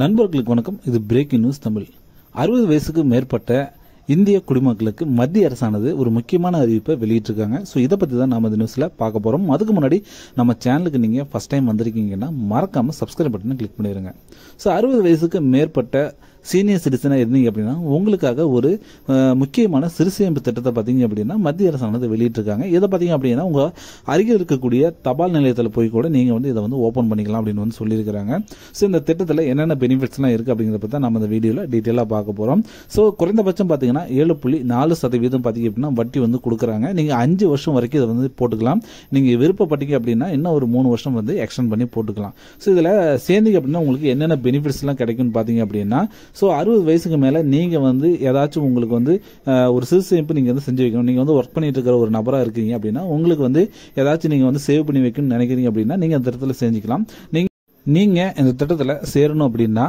நண்பர்களுக்கு வணக்கம் இது பிரேக்கிங் நியூஸ் தமிழ் அறுபது வயசுக்கு மேற்பட்ட இந்திய குடிமக்களுக்கு மத்திய அரசானது ஒரு முக்கியமான அறிவிப்பை வெளியிட்டிருக்காங்க ஸோ இதை பற்றி தான் நம்ம இந்த நியூஸில் பார்க்க போகிறோம் அதுக்கு முன்னாடி நம்ம சேனலுக்கு நீங்கள் ஃபஸ்ட் டைம் வந்திருக்கீங்கன்னா மறக்காமல் சப்ஸ்கிரைப் பட்டனை கிளிக் பண்ணிடுங்க ஸோ அறுபது வயசுக்கு மேற்பட்ட சீனியர் சிட்டிசனாக இருந்தீங்க அப்படின்னா உங்களுக்காக ஒரு முக்கியமான சிறுசேமிப்பு திட்டத்தை பார்த்தீங்க அப்படின்னா மத்திய அரசானது வெளியிட்டிருக்காங்க இதை பார்த்தீங்க அப்படின்னா உங்கள் அருகில் இருக்கக்கூடிய தபால் நிலையத்தில் போய் கூட நீங்கள் வந்து இதை வந்து ஓப்பன் பண்ணிக்கலாம் அப்படின்னு வந்து சொல்லியிருக்காங்க ஸோ இந்த திட்டத்தில் என்னென்ன பெனிஃபிட்ஸ்லாம் இருக்குது அப்படிங்கிறத பற்றி நம்ம இந்த வீடியோவில் டீட்டெயிலாக பார்க்க போகிறோம் ஸோ குறைந்தபட்சம் பார்த்தீங்கன்னா ஏழு புள்ளி நாலு சதவீதம் பார்த்தீங்க அப்படின்னா வட்டி வந்து கொடுக்குறாங்க நீங்கள் அஞ்சு வருஷம் வரைக்கும் இதை வந்து போட்டுக்கலாம் நீங்கள் விருப்பப்பட்டீங்க அப்படின்னா இன்னும் ஒரு மூணு வருஷம் வந்து எக்ஸ்டெண்ட் பண்ணி போட்டுக்கலாம் ஸோ இதில் சேர்ந்தீங்க அப்படின்னா உங்களுக்கு என்னென்ன பெனிஃபிட்ஸ்லாம் கிடைக்கும்னு பார்த்தீங்க அப்படின்னா ஸோ அறுபது வயசுக்கு மேலே நீங்கள் வந்து ஏதாச்சும் உங்களுக்கு வந்து ஒரு சிறு சேமிப்பு நீங்கள் வந்து செஞ்சு வைக்கணும் நீங்கள் வந்து ஒர்க் பண்ணிட்டு இருக்கிற ஒரு நபராக இருக்கீங்க அப்படின்னா உங்களுக்கு வந்து ஏதாச்சும் நீங்கள் வந்து சேவ் பண்ணி வைக்கணும்னு நினைக்கிறீங்க அப்படின்னா நீங்கள் அந்த இடத்துல செஞ்சுக்கலாம் நீங்கள் நீங்கள் இந்த திட்டத்தில் சேரணும் அப்படின்னா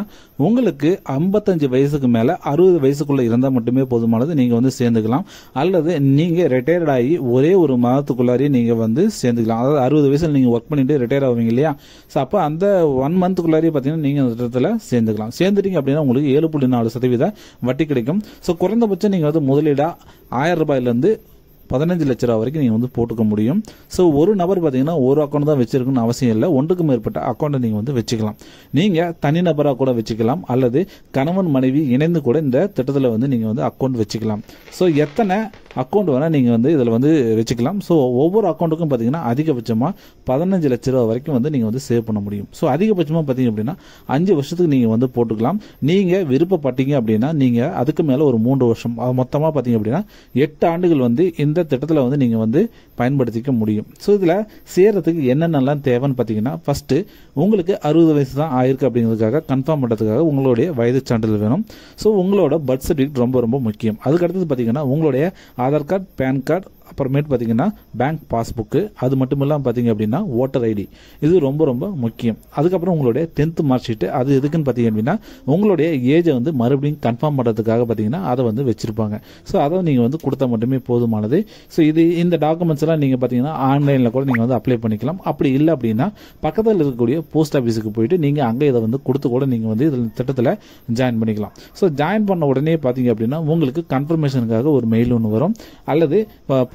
உங்களுக்கு ஐம்பத்தஞ்சு வயசுக்கு மேலே அறுபது வயசுக்குள்ளே இருந்தால் மட்டுமே போதுமானது நீங்கள் வந்து சேர்ந்துக்கலாம் அல்லது நீங்கள் ரிட்டையர்ட் ஆகி ஒரே ஒரு மாதத்துக்குள்ளாரியே நீங்கள் வந்து சேர்ந்துக்கலாம் அதாவது அறுபது வயசில் நீங்கள் ஒர்க் பண்ணிட்டு ரிட்டையர் ஆவீங்க இல்லையா ஸோ அப்போ அந்த ஒன் மந்த்துக்குள்ளாரியே பார்த்தீங்கன்னா நீங்கள் இந்த திட்டத்தில் சேர்ந்துக்கலாம் சேர்ந்துட்டீங்க அப்படின்னா உங்களுக்கு ஏழு புள்ளி நாலு சதவீத வட்டி கிடைக்கும் ஸோ குறைந்தபட்சம் நீங்கள் வந்து முதலீடாக ஆயிரம் ரூபாயிலேருந்து பதினஞ்சு லட்ச ரூபா வரைக்கும் நீங்கள் வந்து போட்டுக்க முடியும் ஸோ ஒரு நபர் பார்த்தீங்கன்னா ஒரு அக்கௌண்ட் தான் வச்சிருக்குன்னு அவசியம் இல்லை ஒன்றுக்கு மேற்பட்ட அக்கௌண்ட்டை நீங்கள் வந்து வச்சுக்கலாம் நீங்கள் தனிநபராக கூட வச்சுக்கலாம் அல்லது கணவன் மனைவி இணைந்து கூட இந்த திட்டத்தில் வந்து நீங்கள் வந்து அக்கௌண்ட் வச்சுக்கலாம் ஸோ எத்தனை அக்கௌண்ட் வேணால் நீங்கள் வந்து இதில் வந்து வச்சுக்கலாம் ஸோ ஒவ்வொரு அக்கௌண்ட்டுக்கும் பார்த்தீங்கன்னா அதிகபட்சமாக பதினஞ்சு லட்ச ரூபா வரைக்கும் வந்து நீங்கள் வந்து சேவ் பண்ண முடியும் ஸோ அதிகபட்சமாக பார்த்தீங்க அப்படின்னா அஞ்சு வருஷத்துக்கு நீங்கள் வந்து போட்டுக்கலாம் நீங்கள் விருப்பப்பட்டீங்க அப்படின்னா நீங்கள் அதுக்கு மேலே ஒரு மூன்று வருஷம் மொத்தமாக பார்த்தீங்க அப்படின்னா எட்டு ஆண்டுகள் வந்து இந்த திட்டத்தில் வந்து நீங்கள் வந்து பயன்படுத்திக்க முடியும் ஸோ இதில் சேர்கிறதுக்கு என்னென்னலாம் தேவைன்னு பார்த்தீங்கன்னா ஃபஸ்ட்டு உங்களுக்கு அறுபது வயசு தான் ஆயிருக்கு அப்படிங்கிறதுக்காக கன்ஃபார்ம் பண்ணுறதுக்காக உங்களுடைய வயது சான்றிதழ் வேணும் ஸோ உங்களோட பர்த் சர்டிஃபிகேட் ரொம்ப ரொம்ப முக்கியம் அதுக்கடுத்தது பார்த்தீங்கன்னா உங்களுடைய ஆதார் கார்டு பேன் கார்டு அப்புறமேட்டு பார்த்தீங்கன்னா பேங்க் பாஸ்புக்கு அது மட்டும் இல்லாமல் பார்த்தீங்க அப்படின்னா ஓட்டர் ஐடி இது ரொம்ப ரொம்ப முக்கியம் அதுக்கப்புறம் உங்களுடைய டென்த்து மார்க் ஷீட்டு அது எதுக்குன்னு பார்த்தீங்க அப்படின்னா உங்களுடைய ஏஜை வந்து மறுபடியும் கன்ஃபார்ம் பண்ணுறதுக்காக பார்த்தீங்கன்னா அதை வந்து வச்சுருப்பாங்க ஸோ அதை நீங்கள் வந்து கொடுத்தா மட்டுமே போதுமானது ஸோ இது இந்த டாக்குமெண்ட்ஸ் எல்லாம் நீங்கள் பார்த்தீங்கன்னா ஆன்லைனில் கூட நீங்கள் வந்து அப்ளை பண்ணிக்கலாம் அப்படி இல்லை அப்படின்னா பக்கத்தில் இருக்கக்கூடிய போஸ்ட் ஆஃபீஸுக்கு போயிட்டு நீங்கள் அங்கே இதை வந்து கொடுத்து கூட நீங்கள் வந்து இதில் திட்டத்தில் ஜாயின் பண்ணிக்கலாம் ஸோ ஜாயின் பண்ண உடனே பார்த்தீங்க அப்படின்னா உங்களுக்கு கன்ஃபர்மேஷனுக்காக ஒரு மெயில் ஒன்று வரும் அல்லது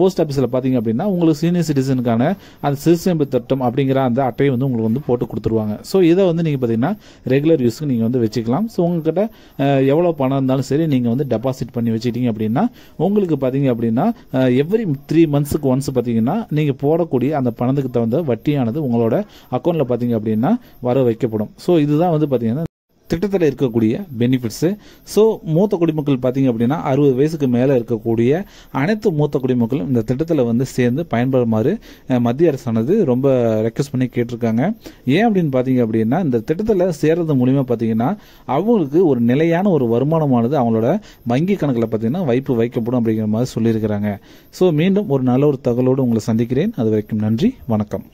போஸ்ட் ஆஃபீஸில் பார்த்தீங்க அப்படின்னா உங்களுக்கு சீனியர் சிட்டிசனுக்கான அந்த சிறுசேமிப்பு திட்டம் அப்படிங்கிற அந்த அட்டையை வந்து உங்களுக்கு வந்து போட்டு கொடுத்துருவாங்க ஸோ இதை வந்து நீங்கள் பார்த்தீங்கன்னா ரெகுலர் யூஸ்க்கு நீங்கள் வந்து வச்சுக்கலாம் ஸோ உங்ககிட்ட எவ்வளோ பணம் இருந்தாலும் சரி நீங்கள் வந்து டெபாசிட் பண்ணி வச்சுக்கிட்டீங்க அப்படின்னா உங்களுக்கு பார்த்தீங்க அப்படின்னா எவ்ரி த்ரீ மந்த்ஸுக்கு ஒன்ஸ் பார்த்தீங்கன்னா நீங்கள் போடக்கூடிய அந்த பணத்துக்கு தகுந்த வட்டியானது உங்களோட அக்கௌண்ட்டில் பார்த்தீங்க அப்படின்னா வர வைக்கப்படும் ஸோ இதுதான் வந்து பார்த்தீங்கன்னா திட்டத்தில் இருக்கக்கூடிய பெனிஃபிட்ஸு ஸோ மூத்த குடிமக்கள் பார்த்தீங்க அப்படின்னா அறுபது வயசுக்கு மேலே இருக்கக்கூடிய அனைத்து மூத்த குடிமக்களும் இந்த திட்டத்தில் வந்து சேர்ந்து பயன்படுமாறு மத்திய அரசானது ரொம்ப ரெக்வஸ்ட் பண்ணி கேட்டிருக்காங்க ஏன் அப்படின்னு பார்த்தீங்க அப்படின்னா இந்த திட்டத்தில் சேர்றது மூலிமா பார்த்தீங்கன்னா அவங்களுக்கு ஒரு நிலையான ஒரு வருமானமானது அவங்களோட வங்கி கணக்கில் பார்த்தீங்கன்னா வைப்பு வைக்கப்படும் அப்படிங்கிற மாதிரி சொல்லியிருக்கிறாங்க ஸோ மீண்டும் ஒரு நல்ல ஒரு தகவலோடு உங்களை சந்திக்கிறேன் அது வரைக்கும் நன்றி வணக்கம்